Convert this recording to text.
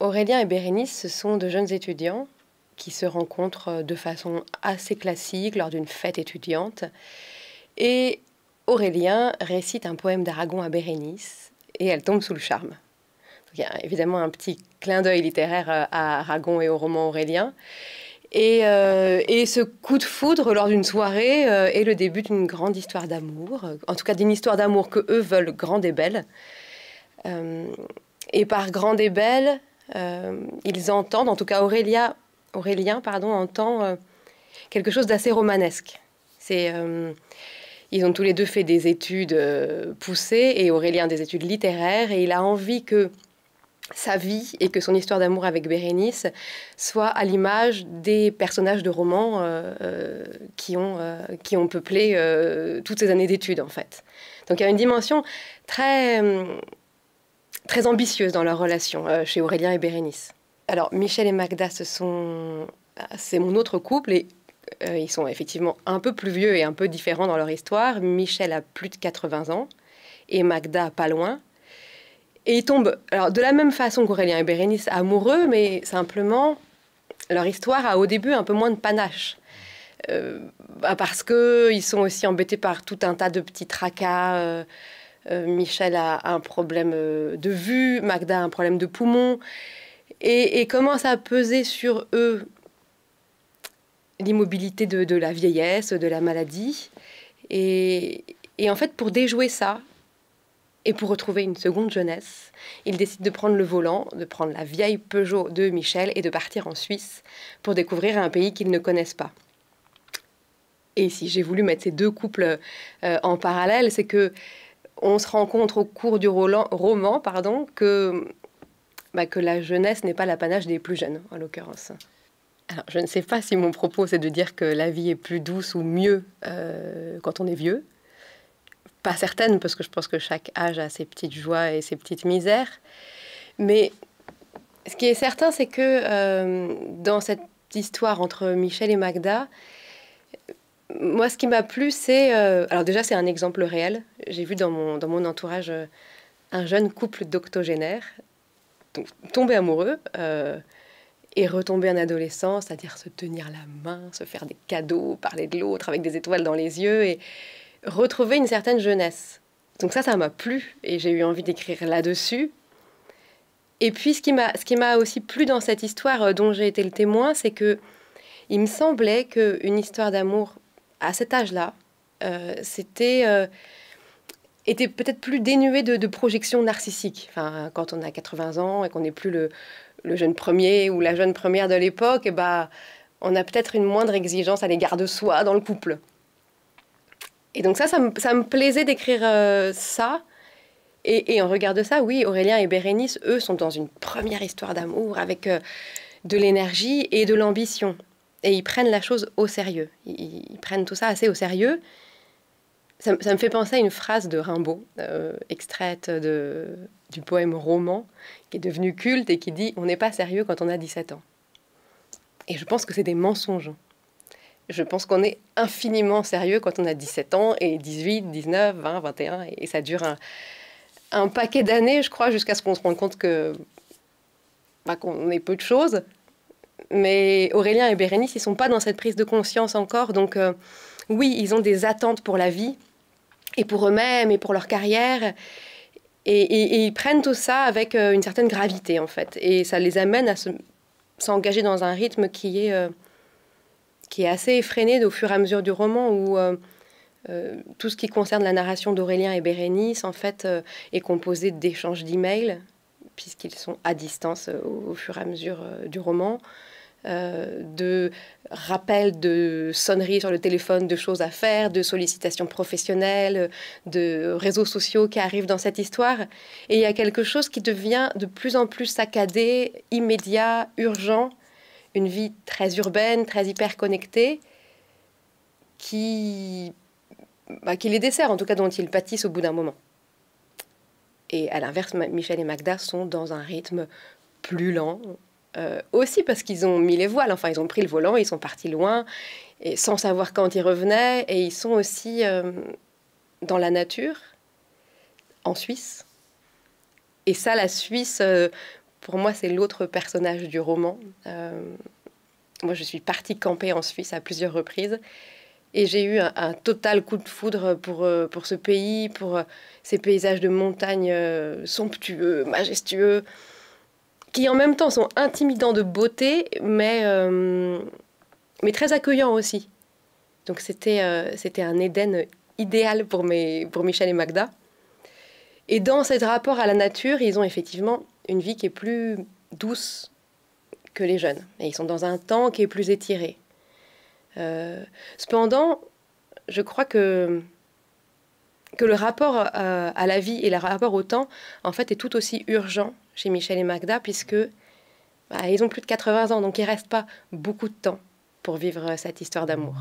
Aurélien et Bérénice, ce sont deux jeunes étudiants qui se rencontrent de façon assez classique lors d'une fête étudiante. Et Aurélien récite un poème d'Aragon à Bérénice et elle tombe sous le charme. il y a évidemment un petit clin d'œil littéraire euh, à Aragon et au roman Aurélien. Euh, et, ce coup de foudre lors d'une soirée euh, est le début d'une grande histoire d'amour, en tout cas d'une histoire d'amour que eux veulent grande et belle. et par grande et belle, euh, ils entendent, en tout cas Aurélia, Aurélien pardon, entend euh, quelque chose d'assez romanesque. C'est euh, ils ont tous les deux fait des études poussées et Aurélien des études littéraires et il a envie que sa vie et que son histoire d'amour avec Bérénice soit à l'image des personnages de romans qui, ont, qui ont peuplé toutes ces années d'études en fait. Donc il y a une dimension très très ambitieuses dans leur relation euh, chez Aurélien et Bérénice. Alors, Michel et Magda, ce sont... Euh, c'est mon autre couple et euh, ils sont effectivement un peu plus vieux et un peu différents dans leur histoire. Michel a plus de 80 ans et Magda pas loin. Et ils tombent, alors de la même façon qu'Aurélien et Bérénice, amoureux, mais simplement, leur histoire a au début un peu moins de panache. Euh, bah, que parce qu'ils sont aussi embêtés par tout un tas de petits tracas. Euh, Michel a un problème euh, de vue, Magda a un problème de poumon, et, commence à peser sur eux l'immobilité de, la vieillesse, de la maladie. Et, en fait, pour déjouer ça, et pour retrouver une seconde jeunesse, ils décident de prendre le volant, de prendre la vieille Peugeot de Michel et de partir en Suisse pour découvrir un pays qu'ils ne connaissent pas. Et si j'ai voulu mettre ces deux couples euh, en parallèle, c'est que on se rend compte au cours du roman pardon, que, bah, que la jeunesse n'est pas l'apanage des plus jeunes, en l'occurrence. Alors, je ne sais pas si mon propos, c'est de dire que la vie est plus douce ou mieux euh, quand on est vieux. Pas certaine, parce que je pense que chaque âge a ses petites joies et ses petites misères. Mais ce qui est certain, c'est que euh, dans cette histoire entre Michel et Magda, moi, ce qui m'a plu, c'est. Euh, alors, déjà, c'est un exemple réel. J'ai vu dans mon, dans mon entourage euh, un jeune couple d'octogénaires tomber amoureux euh, et retomber en adolescence, c'est-à-dire se tenir la main, se faire des cadeaux, parler de l'autre avec des étoiles dans les yeux et retrouver une certaine jeunesse. Donc, ça, ça m'a plu et j'ai eu envie d'écrire là-dessus. Et puis, ce qui m'a aussi plu dans cette histoire dont j'ai été le témoin, c'est que il me semblait qu'une histoire d'amour à cet âge-là, euh, c'était euh, était peut-être plus dénué de, projections narcissiques. quand on a 80 ans et qu'on n'est plus le, jeune premier ou la jeune première de l'époque, eh ben, on a peut-être une moindre exigence à l'égard de soi dans le couple. Et donc ça, ça me, plaisait d'écrire euh, ça. et, en regard de ça, oui, Aurélien et Bérénice, eux, sont dans une première histoire d'amour avec de l'énergie et de l'ambition et ils prennent la chose au sérieux. Ils, prennent tout ça assez au sérieux. Ça, me fait penser à une phrase de Rimbaud, euh, extraite de, du poème Roman, qui est devenu culte et qui dit On n'est pas sérieux quand on a 17 ans. Et je pense que c'est des mensonges. Je pense qu'on est infiniment sérieux quand on a 17 ans et 18, 19, 20, 21, et, et ça dure un, paquet d'années, je crois, jusqu'à ce qu'on se rende compte que bah, qu'on est peu de choses mais Aurélien et Bérénice, ils sont pas dans cette prise de conscience encore. Donc, euh, oui, ils ont des attentes pour la vie et pour eux-mêmes et pour leur carrière. Et, ils prennent tout ça avec euh, une certaine gravité, en fait. Et ça les amène à s'engager dans un rythme qui est, euh, qui est assez effréné au fur et à mesure du roman, où tout ce qui concerne la narration d'Aurélien et Bérénice, en fait, est composé d'échanges d'emails puisqu'ils sont à distance euh, au, fur et à mesure euh, du roman. Euh, de rappels de sonneries sur le téléphone, de choses à faire, de sollicitations professionnelles, de réseaux sociaux qui arrivent dans cette histoire. Et il y a quelque chose qui devient de plus en plus saccadé, immédiat, urgent, une vie très urbaine, très hyper connectée, qui, bah, qui les dessert, en tout cas dont ils pâtissent au bout d'un moment. Et à l'inverse, Michel et Magda sont dans un rythme plus lent, euh, aussi parce qu'ils ont mis les voiles, enfin ils ont pris le volant, ils sont partis loin, et sans savoir quand ils revenaient, et ils sont aussi euh, dans la nature, en Suisse. Et ça, la Suisse, euh, pour moi, c'est l'autre personnage du roman. moi, je suis partie camper en Suisse à plusieurs reprises. Et j'ai eu un, total coup de foudre pour, euh, pour ce pays, pour euh, ces paysages de montagne euh, somptueux, majestueux, qui en même temps sont intimidants de beauté, mais, mais très accueillants aussi. Donc c'était c'était un Éden idéal pour, mes, pour Michel et Magda. Et dans ce rapport à la nature, ils ont effectivement une vie qui est plus douce que les jeunes. Et ils sont dans un temps qui est plus étiré. Euh, cependant, je crois que, que le rapport euh, à, la vie et le rapport au temps, en fait, est tout aussi urgent chez Michel et Magda, puisque bah, ils ont plus de 80 ans, donc il ne reste pas beaucoup de temps pour vivre euh, cette histoire d'amour.